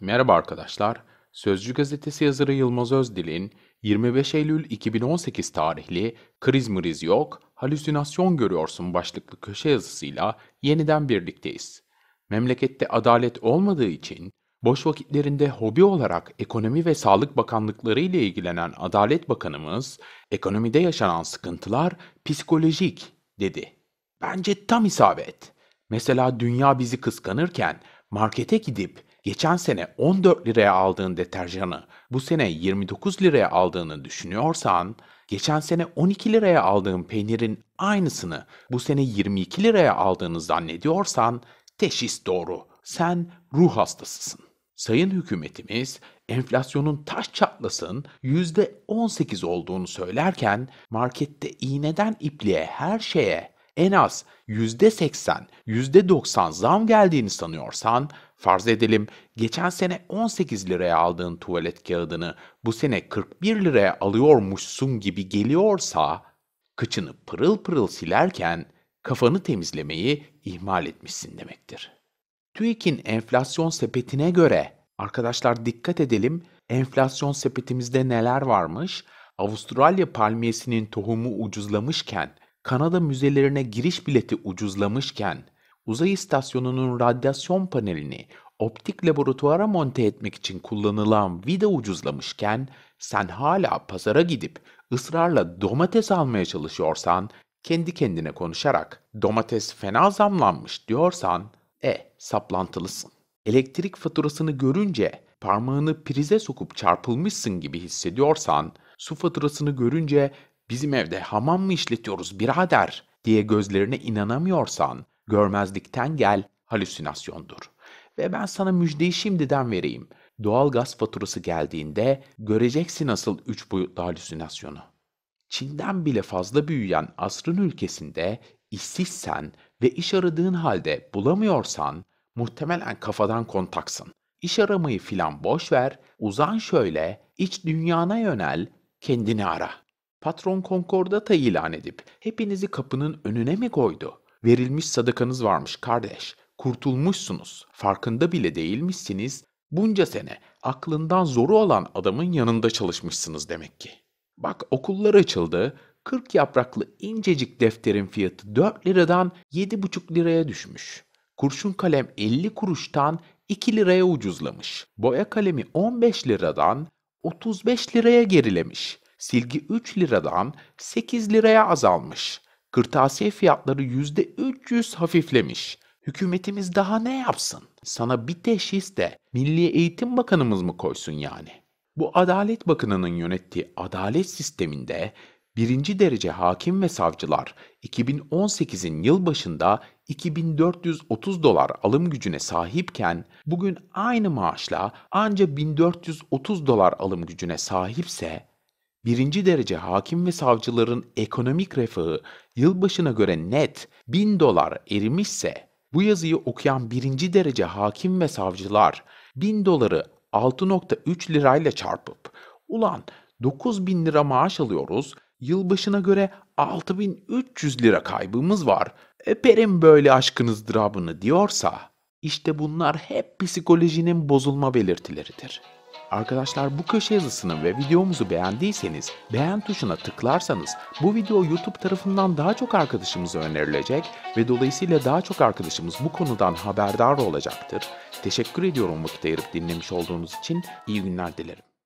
Merhaba arkadaşlar. Sözcü gazetesi yazarı Yılmaz Özdil'in 25 Eylül 2018 tarihli Kriz mriz yok, halüsinasyon görüyorsun başlıklı köşe yazısıyla yeniden birlikteyiz. Memlekette adalet olmadığı için boş vakitlerinde hobi olarak ekonomi ve sağlık bakanlıkları ile ilgilenen Adalet Bakanımız, ekonomide yaşanan sıkıntılar psikolojik dedi. Bence tam isabet. Mesela dünya bizi kıskanırken markete gidip geçen sene 14 liraya aldığın deterjanı bu sene 29 liraya aldığını düşünüyorsan, geçen sene 12 liraya aldığın peynirin aynısını bu sene 22 liraya aldığını zannediyorsan teşhis doğru. Sen ruh hastasısın. Sayın hükümetimiz enflasyonun taş çatlasın %18 olduğunu söylerken markette iğneden ipliğe her şeye en az %80, %90 zam geldiğini sanıyorsan, farz edelim geçen sene 18 liraya aldığın tuvalet kağıdını bu sene 41 liraya alıyormuşsun gibi geliyorsa, kıçını pırıl pırıl silerken kafanı temizlemeyi ihmal etmişsin demektir. TÜİK'in enflasyon sepetine göre, arkadaşlar dikkat edelim, enflasyon sepetimizde neler varmış? Avustralya palmiyesinin tohumu ucuzlamışken Kanada müzelerine giriş bileti ucuzlamışken uzay istasyonunun radyasyon panelini optik laboratuvara monte etmek için kullanılan vida ucuzlamışken sen hala pazara gidip ısrarla domates almaya çalışıyorsan kendi kendine konuşarak domates fena zamlanmış diyorsan e saplantılısın. Elektrik faturasını görünce parmağını prize sokup çarpılmışsın gibi hissediyorsan su faturasını görünce bizim evde hamam mı işletiyoruz birader diye gözlerine inanamıyorsan görmezlikten gel halüsinasyondur. Ve ben sana müjdeyi şimdiden vereyim. Doğal gaz faturası geldiğinde göreceksin asıl üç boyutlu halüsinasyonu. Çin'den bile fazla büyüyen asrın ülkesinde işsizsen ve iş aradığın halde bulamıyorsan muhtemelen kafadan kontaksın. İş aramayı filan boş ver, uzan şöyle, iç dünyana yönel, kendini ara. Patron konkordata ilan edip hepinizi kapının önüne mi koydu? Verilmiş sadakanız varmış kardeş. Kurtulmuşsunuz. Farkında bile değilmişsiniz. Bunca sene aklından zoru olan adamın yanında çalışmışsınız demek ki. Bak okullar açıldı. 40 yapraklı incecik defterin fiyatı 4 liradan 7,5 liraya düşmüş. Kurşun kalem 50 kuruştan 2 liraya ucuzlamış. Boya kalemi 15 liradan 35 liraya gerilemiş silgi 3 liradan 8 liraya azalmış. Kırtasiye fiyatları %300 hafiflemiş. Hükümetimiz daha ne yapsın? Sana bir teşhis de Milli Eğitim Bakanımız mı koysun yani? Bu Adalet Bakanı'nın yönettiği adalet sisteminde birinci derece hakim ve savcılar 2018'in yıl başında 2430 dolar alım gücüne sahipken bugün aynı maaşla anca 1430 dolar alım gücüne sahipse birinci derece hakim ve savcıların ekonomik refahı yılbaşına göre net 1000 dolar erimişse, bu yazıyı okuyan birinci derece hakim ve savcılar 1000 doları 6.3 lirayla çarpıp, ulan 9000 lira maaş alıyoruz, yılbaşına göre 6300 lira kaybımız var, öperim böyle aşkınız drabını diyorsa, işte bunlar hep psikolojinin bozulma belirtileridir.'' Arkadaşlar bu köşe yazısını ve videomuzu beğendiyseniz beğen tuşuna tıklarsanız bu video YouTube tarafından daha çok arkadaşımıza önerilecek ve dolayısıyla daha çok arkadaşımız bu konudan haberdar olacaktır. Teşekkür ediyorum vakit ayırıp dinlemiş olduğunuz için iyi günler dilerim.